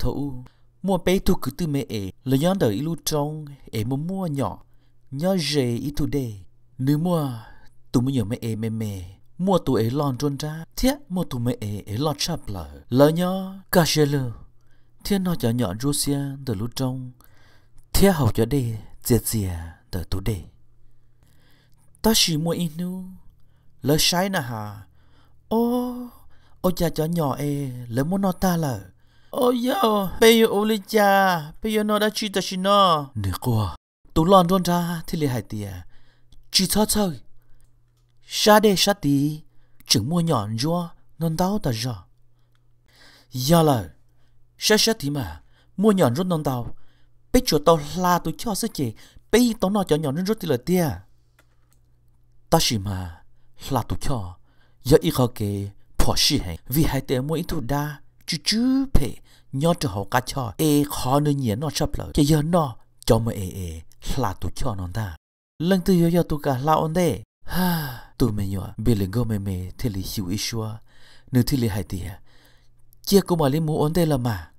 thấu mua bé thu cứ từ mẹ ế là nhớ đời lưu trong ế mua mua nhỏ nhớ rề ít thu đê nếu mua tụi mua nhỏ mẹ ế mẹ mẹ mua tụi ế lon trôn ra thiết mua tụi mẹ ế ế lọt chập lờ lỡ nhớ cà chê lờ thiết nó chở nhỏ Russia từ lưu trong thiết học cho đê diệt dìa từ tụ đê ta chỉ mua ít inu lỡ sai nà hà ô ô cha cho nhỏ ế lỡ mua nó ta lờ Ôi oh, yo, bây giờ ôi cha, bây giờ nó đã chi ta chi nó. Nè qua, tụ lòn đôn ra thì lì hải tìa. Chi thơ cha Sa đê sa tí, chừng mua nhọn rua, non đau ta rõ. Giờ là, sa sa tí mà, mua nhọn rút non đau. Bây chỗ tao la tụi cho sức chì, bây tao nó cho nhọn rút thì là tìa. Ta xì mà, la tụi cho, giờ ít khó kì, bỏ xì hẹn, vì hai tìa mua ít thù da chú chú phê nhớ cho họ cá cho ê khó nữa nhỉ nó sắp lỡ cái giờ nó cho mà ê ê là tụ cho nó ta lần thứ yếu tụ cả là ổn đấy ha tụ mày nhọ bị lần gom mày mày thì lì xíu ít xua nếu thì lì hai tía chia cô mà lấy mũ ổn đấy là mà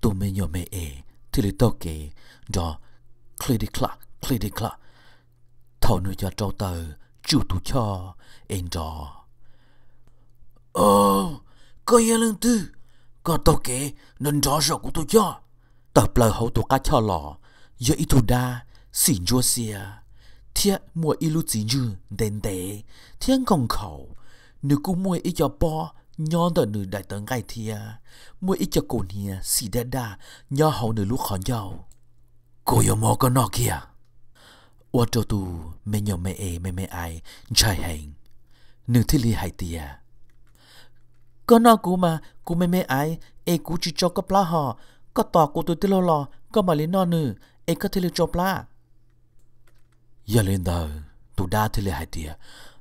tụ mày nhọ mày ê thì lì tao kể đó clear the clock clear the clock thầu nữa cho cháu tờ chú tụ cho anh đó Oh! có yêu lương tư có tôi kể nên rõ rõ của tôi cho tập lời hậu tôi cá cho lò giờ ít đa xin chúa xia thiệt mua ít lúc chỉ dư đến để thiên công khẩu nữ cũng mua ít cho bo nhon đỡ nữ đại tấn gai thia mua ít cho cổ nia xì đa đa nhon hậu nữ lúc khó nhau cô yêu mò con nọ kìa ô tô tu mẹ nhỏ mẹ ê mẹ mẹ ai trai hành nữ thiết ly hai có nó cú mà cú mê mê ai e cú chỉ cho cấp lá họ có tỏ cú tôi tê lô lò có mà lấy nó nữ e có thể lấy cho plá giờ lên đó tôi đã lấy hai tia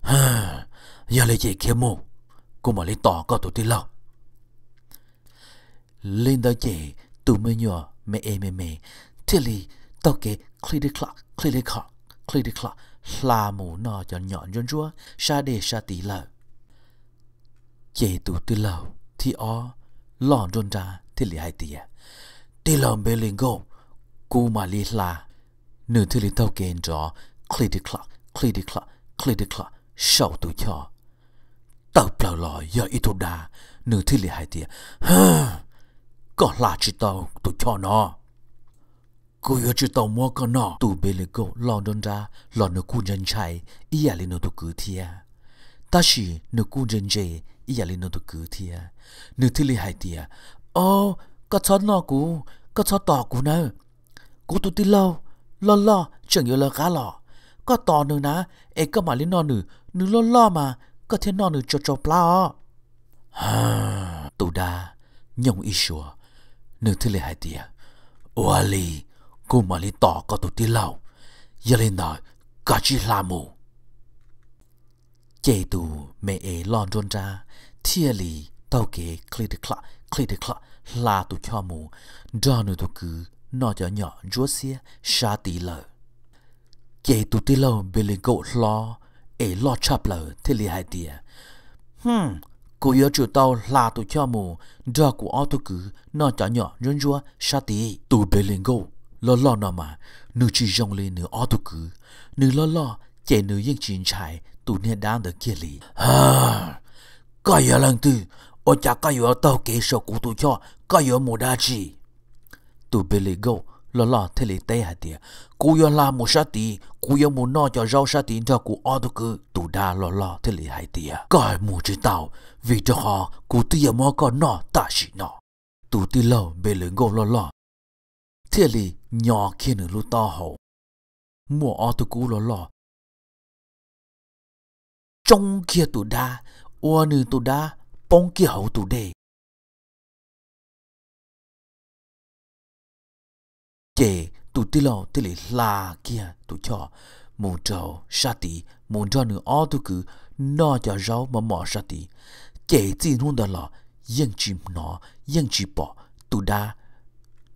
ha giờ lấy chạy kia mù cú mà lấy tỏ có tê lô lên đó tụi mê nhỏ mê e mê mê thế li tao kể click clock click clock click clock là mù nó cho nhỏ nhon chúa sa đề sa chế tu từ lâu thì ó lò rôn ra thì lì hai tìa từ lâu bê lên gô cú mà lì là nửa thì lì tàu kênh rõ cli đi clọ cli đi clọ cli đi clọ sầu tu cho tàu bèo lò giờ ít thu đà nửa thì lì hai tìa có là chỉ tàu tu cho nó cô yêu chỉ tàu mua con nó tu bê lên gô lò rôn ra lò nửa cú nhân chạy ý à lì nửa tu cứ thiệt ta chỉ nửa cu rên rề ý là lên nó tôi cứ thia nửa thứ li hai tia ô có chó nó cú có chó tỏ cú nè cú tụt đi lâu lo lo chẳng nhớ là cá lò có tỏ nữa nè ấy có mà lên nó nửa nửa lo lo mà có thể nó nửa cho cho plau ha tụ đa nhông ý sủa nửa thứ li hai tia ô ali cú mà lên tỏ có tụt đi lâu giờ lên nói cả chỉ là mù chế tù mẹ ế lòn rôn ra thia lì tàu kế clear the clock clear the clock là tụ cho mù đó nữa tụ cứ nọ cho nhỏ rúa xia xa tí lờ chế tụ tí lâu bê lên cậu lo ế lo chập lờ thế lì hai tìa hmm cô yêu chủ tàu là tụ cho mù đó của ô tụ cứ nọ cho nhỏ rôn rúa xa tí tụ bê lên cậu lo lo nó mà nữ chì rong lên nữ ô tụ cứ nữ lò lò chế nữ yên chín chạy tụ nè đang được kia lì ha cái giờ lần tư ở chả cái giờ tao kể sổ của tụ cho cái giờ mua đa chi tụ bê lì gâu lo lo thế lì tê hạt tiệt cú giờ la một sát tì cú giờ muốn no cho rau sát tì cho cú ở tụ cứ tụ đa lo lo thế lì hạt tiệt cái mua chỉ tao vì cho họ cú tự giờ mua con nọ ta chỉ nọ. tụ tì lâu bê lì gâu lo lo thế lì nhỏ kia nữa lúc to hậu mua ở tụ cú lo lo trong kia tụ đa ô nữ tụ đa bông kia hậu tụ đề chế tụ tí lò tí lì là kia tụ cho mù trầu sa tí mù cho nữ ô tụ cứ nó cho rau mà mò sa tí chế tin hôn đó là yên chìm nó yên chìm bỏ tụ đa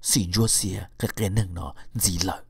xin rua xìa cái cái nâng nó gì lợi